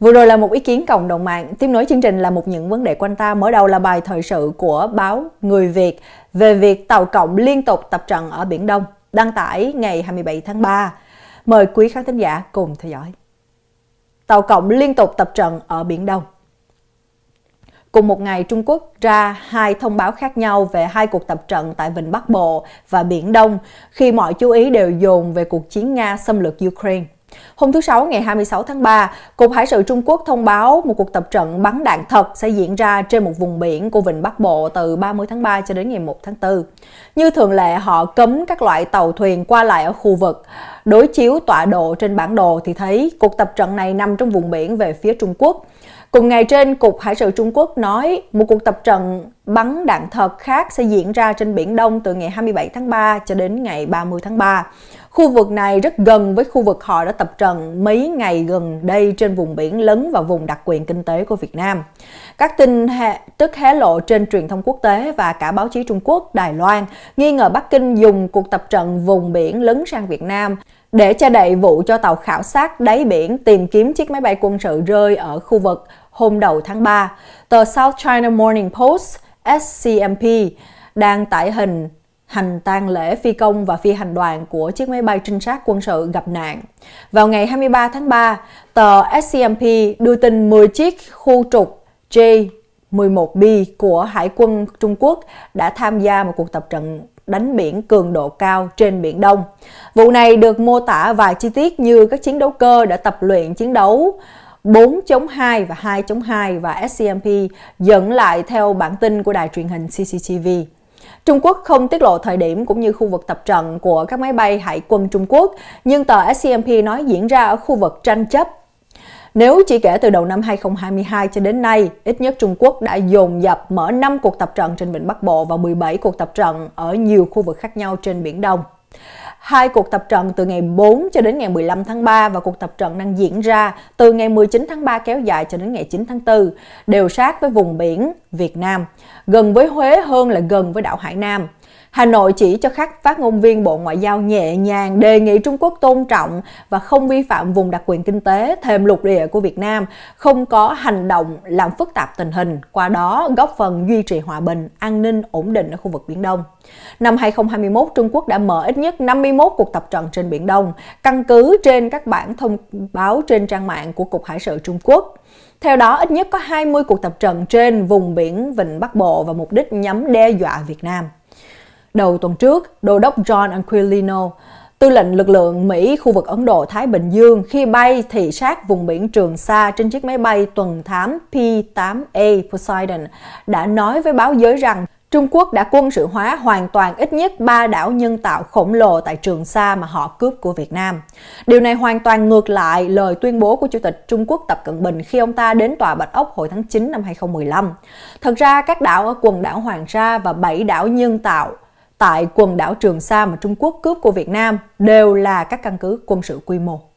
Vừa rồi là một ý kiến cộng đồng mạng, tiếp nối chương trình là một những vấn đề quanh ta. Mở đầu là bài thời sự của báo Người Việt về việc tàu cộng liên tục tập trận ở Biển Đông, đăng tải ngày 27 tháng 3. Mời quý khán thính giả cùng theo dõi. Tàu cộng liên tục tập trận ở Biển Đông Cùng một ngày, Trung Quốc ra hai thông báo khác nhau về hai cuộc tập trận tại Vịnh Bắc Bộ và Biển Đông, khi mọi chú ý đều dồn về cuộc chiến Nga xâm lược Ukraine. Hôm thứ Sáu ngày 26 tháng 3, Cục Hải sự Trung Quốc thông báo một cuộc tập trận bắn đạn thật sẽ diễn ra trên một vùng biển của Vịnh Bắc Bộ từ 30 tháng 3 cho đến ngày 1 tháng 4. Như thường lệ, họ cấm các loại tàu thuyền qua lại ở khu vực đối chiếu tọa độ trên bản đồ thì thấy cuộc tập trận này nằm trong vùng biển về phía Trung Quốc. Cùng ngày trên, Cục Hải sự Trung Quốc nói một cuộc tập trận bắn đạn thật khác sẽ diễn ra trên Biển Đông từ ngày 27 tháng 3 cho đến ngày 30 tháng 3. Khu vực này rất gần với khu vực họ đã tập trận mấy ngày gần đây trên vùng biển lớn và vùng đặc quyền kinh tế của Việt Nam. Các tin hẹ, tức hé lộ trên truyền thông quốc tế và cả báo chí Trung Quốc, Đài Loan nghi ngờ Bắc Kinh dùng cuộc tập trận vùng biển lớn sang Việt Nam để che đậy vụ cho tàu khảo sát đáy biển tìm kiếm chiếc máy bay quân sự rơi ở khu vực hôm đầu tháng 3. Tờ South China Morning Post SCMP đang tải hình hành tang lễ phi công và phi hành đoàn của chiếc máy bay trinh sát quân sự gặp nạn. Vào ngày 23 tháng 3, tờ SCMP đưa tin 10 chiếc khu trục J-11B của Hải quân Trung Quốc đã tham gia một cuộc tập trận đánh biển cường độ cao trên Biển Đông. Vụ này được mô tả vài chi tiết như các chiến đấu cơ đã tập luyện chiến đấu 4.2 và 2.2 và SCMP dẫn lại theo bản tin của đài truyền hình CCTV. Trung Quốc không tiết lộ thời điểm cũng như khu vực tập trận của các máy bay hải quân Trung Quốc, nhưng tờ SCMP nói diễn ra ở khu vực tranh chấp nếu chỉ kể từ đầu năm 2022 cho đến nay, ít nhất Trung Quốc đã dồn dập mở 5 cuộc tập trận trên Vịnh Bắc Bộ và 17 cuộc tập trận ở nhiều khu vực khác nhau trên Biển Đông. Hai cuộc tập trận từ ngày 4 cho đến ngày 15 tháng 3 và cuộc tập trận đang diễn ra từ ngày 19 tháng 3 kéo dài cho đến ngày 9 tháng 4, đều sát với vùng biển Việt Nam, gần với Huế hơn là gần với đảo Hải Nam. Hà Nội chỉ cho khách phát ngôn viên Bộ Ngoại giao nhẹ nhàng đề nghị Trung Quốc tôn trọng và không vi phạm vùng đặc quyền kinh tế thềm lục địa của Việt Nam, không có hành động làm phức tạp tình hình, qua đó góp phần duy trì hòa bình, an ninh, ổn định ở khu vực Biển Đông. Năm 2021, Trung Quốc đã mở ít nhất 51 cuộc tập trận trên Biển Đông, căn cứ trên các bản thông báo trên trang mạng của Cục Hải sự Trung Quốc. Theo đó, ít nhất có 20 cuộc tập trận trên vùng biển Vịnh Bắc Bộ và mục đích nhắm đe dọa Việt Nam. Đầu tuần trước, Đô đốc John Aquilino, tư lệnh lực lượng Mỹ khu vực Ấn Độ-Thái Bình Dương khi bay thị sát vùng biển Trường Sa trên chiếc máy bay tuần thám P-8A Poseidon đã nói với báo giới rằng Trung Quốc đã quân sự hóa hoàn toàn ít nhất ba đảo nhân tạo khổng lồ tại Trường Sa mà họ cướp của Việt Nam. Điều này hoàn toàn ngược lại lời tuyên bố của Chủ tịch Trung Quốc Tập Cận Bình khi ông ta đến tòa Bạch Ốc hồi tháng 9 năm 2015. Thật ra, các đảo ở quần đảo Hoàng Sa và bảy đảo nhân tạo – tại quần đảo Trường Sa mà Trung Quốc cướp của Việt Nam đều là các căn cứ quân sự quy mô.